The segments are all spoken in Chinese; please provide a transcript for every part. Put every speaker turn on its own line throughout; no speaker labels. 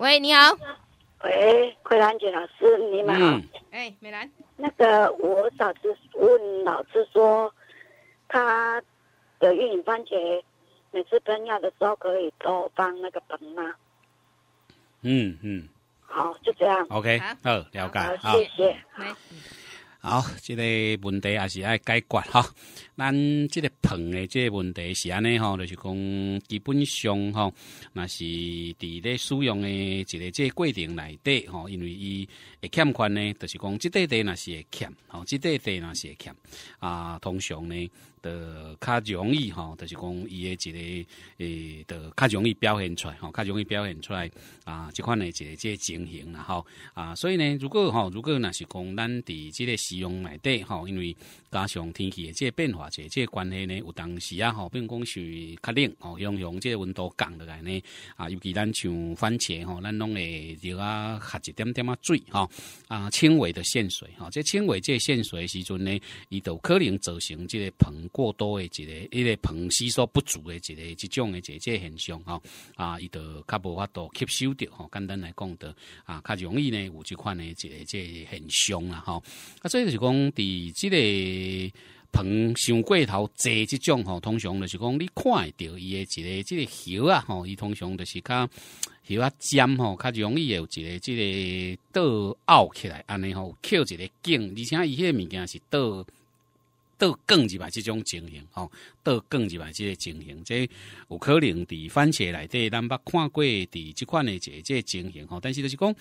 喂，你好。喂，惠兰姐老师，你们好。哎，美兰，那个我嫂子问老师说，她的玉米番茄每次喷药的时候可以多放那个盆吗？嗯嗯。好，就这样。OK，好，了解。好，谢谢。好。好，这个问题也是爱解决哈。咱这个棚的这个问题是安尼吼，就是讲基本上吼，那是伫咧使用的一个这过程内底吼，因为伊。会欠款呢，就是讲，即块地若是会欠，吼，即块地若是会欠，啊，通常呢，得较容易，吼，就是讲，伊诶一个，诶，得较容易表现出来，吼，较容易表现出来，啊，即款诶一个即个情形啦，吼，啊，所以呢，如果，吼，如果若是讲，咱伫即个使用内底吼，因为加上天气诶即个变化者，即关系呢，有当时啊，吼，比如讲是较冷，吼，因为用即个温度降落来呢，啊，尤其咱像番茄，吼，咱拢会热啊，下一点点啊水，吼。啊，轻微的渗水哈，这轻微这渗水的时阵呢，伊都可能造成这个盆过多的一个一个盆吸收不足的这个这种的这个现象哈啊，伊都较无法度吸收到哈，简单来讲的啊，较容易呢有这款的这个这现象啊哈，啊，所以就是讲在这个。盆想过头坐即种吼，通常就是讲你看会着伊一个即个叶啊吼，伊通常就是较叶啊尖吼，较容易有一个即个倒凹起来，安尼吼翘一个颈，而且伊迄物件是倒。倒更入来即种情形吼，倒更入来即个情形，即有可能伫番茄内底咱捌看过，伫即款的即这情形吼，但是就是讲，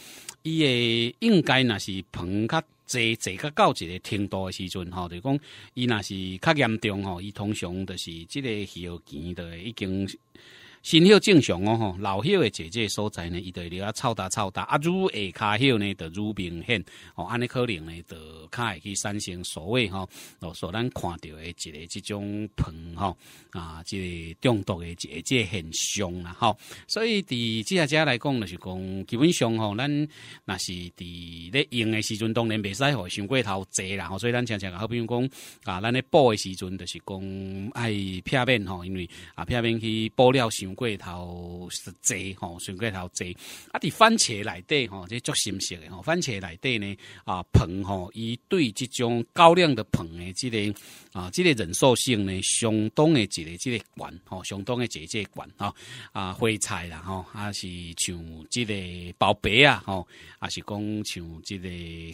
伊诶应该若是膨较济济较高一个程度时阵吼，就是讲伊若是较严重吼，伊通常都是即个小件的已经。新血正常哦，吼老血的姐姐所在呢，伊在了啊，臭大臭大啊，愈下骹血呢，就愈明显哦，安尼可能呢，就会去产生所谓吼所咱看到的即个即种病吼啊，即个中毒的姐姐很凶啦，吼。所以伫姐姐来讲就是讲，基本上吼，咱若是伫咧用的时阵当然袂使吼，伤过头侪啦，所以咱常常好比如讲啊，咱咧补的时阵就是讲爱片面吼，因为啊片面去补了过头侪吼，过头侪，啊！伫番茄内底吼，即足新鲜诶吼。番茄内底呢啊，棚吼，伊对即种高量的棚诶，即个啊，即个忍受性呢，相当诶一个即个管吼，相当个即个管啊啊，花菜啦吼，啊是像即个包白啊吼，啊是讲像即个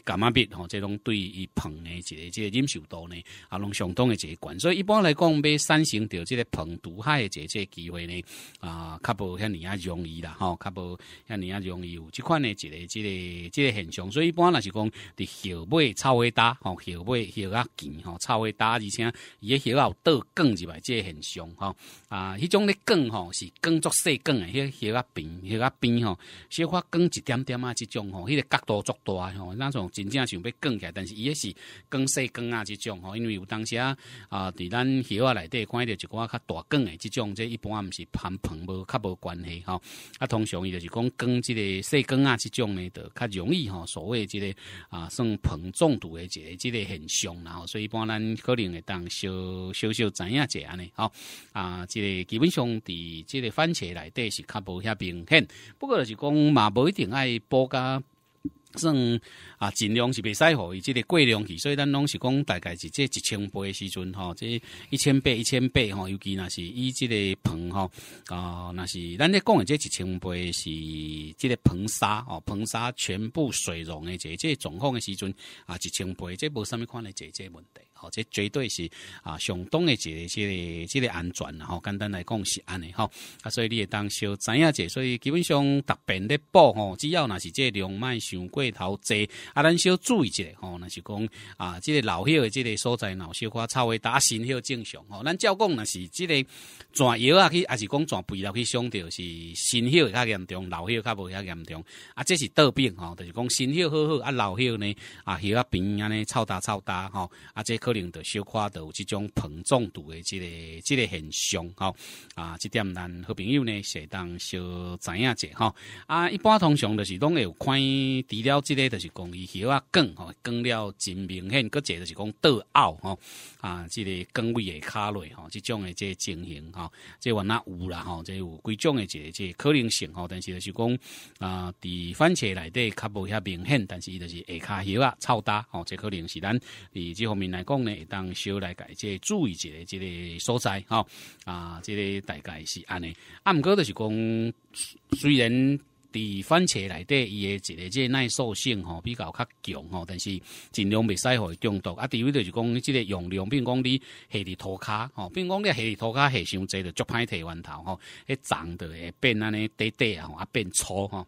感仔蜜吼，即种对伊棚诶一个即忍受度呢，啊，拢相当诶一个管。所以一般来讲，买三型掉即个棚毒害个即个机会呢？啊，较无遐尼啊容易啦，吼，较无遐尼啊容易有即款诶一个、一个、一个现象，所以一般若是讲伫溪尾草鞋打，吼溪尾溪较近，吼草鞋打，而且伊个溪有倒卷入来，即、个现象，吼啊，迄种咧卷，吼是卷作细卷，迄溪较平，溪较边吼，小花卷一点点啊，即种吼，迄个角度作大，吼那种真正想欲卷起来，但是伊也是卷细卷啊，即种吼，因为有当时啊，伫咱溪啊内底看着一个较大卷的即种，这一般毋是硼无较无关系吼，啊，通常伊就是讲跟即个细根啊，即种呢，就较容易吼，所谓即个啊，算硼中毒诶，一个即个现象，然后，所以一般咱可能会当小小小知影者安尼吼。啊，即个基本上伫即个番茄内底是较无遐明显，不过就是讲嘛，无一定爱补噶。算啊，尽量是袂使互伊即个过量去，所以咱拢是讲大概是即一千倍的时阵吼，即一千倍、一千倍吼，尤其若是伊即个棚吼，啊，若是咱咧讲的即一千倍是即个膨沙哦，膨沙全部水溶的即即状况的时阵啊，一千倍即无什物款的即即问题。吼，这绝对是啊，相当的一个、这个、这个安全，吼，简单来讲是安的，吼啊，所以你会当小知影者，所以基本上特别的补，吼，只要那是即两卖上过头侪啊，咱小注意一下吼，那是讲啊，即个老朽的即个所在，脑小瓜、草微打新血正常，吼，咱照讲那是即个转药啊去，还是讲转肥料去伤掉是新血较严重，老血较无遐严重啊，这是得病，吼，就是讲新血好好啊，老血呢啊，血啊边安尼臭大臭大，吼啊，这可。能就小夸有即种膨胀毒的，即个、即个现象吼啊，即点咱好朋友呢，是当小知影者，吼啊，一般通常就是拢会有看除了即个就是讲伊血啊梗，吼，梗了真明显，个者就是讲倒凹，吼啊，即个梗位的卡累，吼即种的即个情形，吼，这原来有啦，即、这有几种的这这可能性，吼但是就是讲啊，伫番茄内底较无遐明显，但是伊就是下骹血啊超大，吼这可能是咱以这方面来讲。呢，当小来改，即注意一个即个所在哈啊，即个大概是安尼。啊，毋过就是讲，虽然伫番茄内底伊个即个即耐受性吼比较较强吼，但是尽量袂使互伊中毒。啊，第二就是讲即个用量，比如讲你下伫涂骹吼，比如讲你下伫涂骹下伤济，就足歹摕弯头吼，迄长的会变安尼短短吼，啊变粗吼。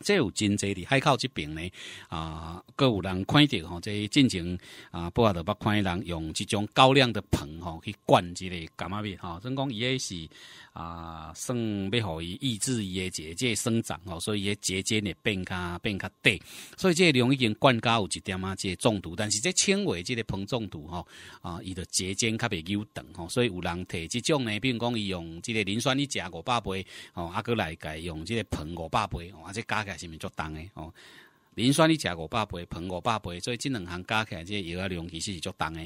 即有真侪伫海口即边呢，啊，都有人看着吼，即进前啊，不晓得捌看人用即种高粱的棚吼去灌即个柑仔蜜吼，真讲伊迄是。啊，算要互伊抑制伊个结个生长吼，所以伊诶结节呢变较变较低，所以即容已经灌有一点啊，即中毒。但是即轻微即个硼中毒吼啊，伊的结节较未久长吼，所以有人摕即种呢，比如讲伊用即个磷酸一食五百倍吼，啊，搁来改用即个硼五百倍，哦，即起来是是足当的哦。磷酸你食五百倍，喷五百倍，所以这两项加起来这药量其实是足重的。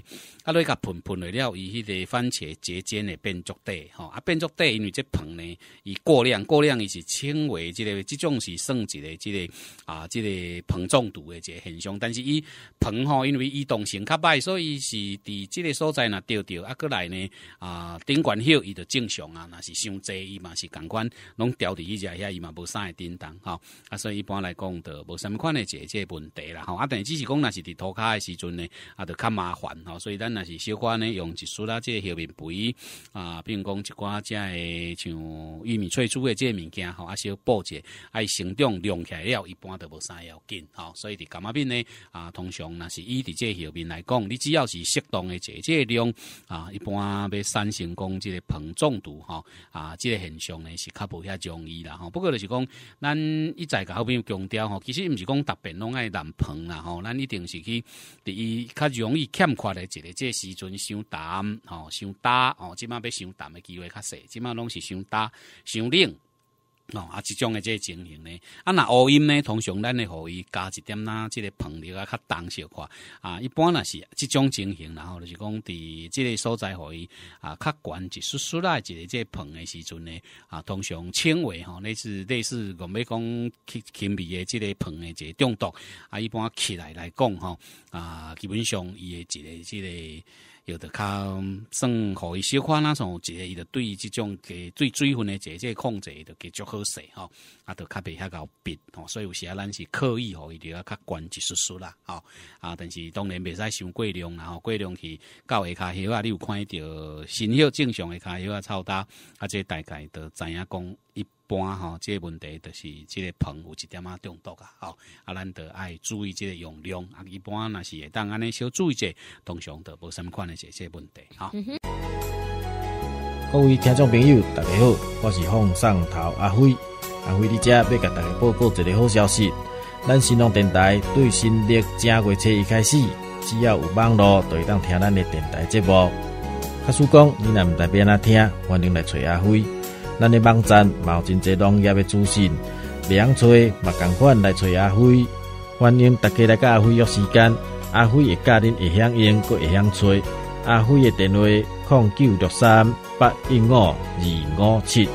啊，你甲喷喷了了，以迄个番茄节间的变足底吼啊变足底，因为这盆呢以过量，过量伊是轻微，即个即种是算一个即个啊即个盆中毒的个现象。但是伊盆吼，因为移动性较歹，所以是伫即个所在若钓钓啊过来呢啊顶管后伊就正常啊，那是伤济伊嘛是共款，拢调伫伊只遐伊嘛无啥会叮当，吼啊所以一般来讲的无啥物款嘞。这个问题啦，吼啊！但只是讲若是伫涂骹诶时阵呢，啊，就较麻烦吼，所以咱若是小可呢，用一梳啦，这后面肥啊，并讲一寡即诶像玉米翠珠诶，这物件吼啊，小布啊，伊生长量起来了，一般都无啥要紧吼，所以伫感冒病呢啊，通常若是伊伫这后面来讲，你只要是适当诶这这量啊，一般要三成功即个膨胀度吼啊，即个现象呢是较无遐容易啦，吼。不过就是讲咱一再甲后面强调吼，其实毋是讲。别拢爱谈崩啦吼，咱一定是去第一较容易欠款的，一个这时阵伤谈吼，伤打吼，即摆别伤谈的机会较细，即摆拢是伤打伤冷。哦，啊，即种即个情形呢，啊，那乌音呢，通常咱会互伊加一点呐，即个盆料啊，较重小块，啊，一般若是即种情形，然后就是讲伫即个所在互伊啊，较悬一丝丝赖即个即个盆的时阵呢，啊，通常轻微吼，类是类似讲们讲轻微的即个诶的个中毒。啊，一般起来来讲吼，啊，基本上伊的一个即个。有的较算可以小看那种，直接伊就对于这种个对水分的直接控制，伊就给较好势吼，啊，都袂别下个吼，所以有时咱是刻意和伊钓较关一丝丝啦，哈啊，但是当然袂使伤过量啦，过量去到下骹油啊，你有看着新号正常的骹油啊超大，啊，即大概都知影讲一。搬吼，即、这问题就是即个棚有一点仔中毒啊，吼，啊，咱得爱注意即个用量啊。一般若是会当安尼小注意者，通常都无什款的这些问题。好，各位听众朋友，大家好，我是凤上头阿辉，阿辉伫遮要甲大家报告一个好消息，咱新浪电台对新历正月初一开始，只要有网络就会当听咱的电台节目。阿叔讲你若毋代表，咱听，欢迎来找阿辉。咱的网站有真侪农业的资讯，用找嘛共款来找阿辉，欢迎大家来甲阿辉约时间。阿辉会教恁会晓用，佮会晓找阿辉的电话：零九六三八一五二五七。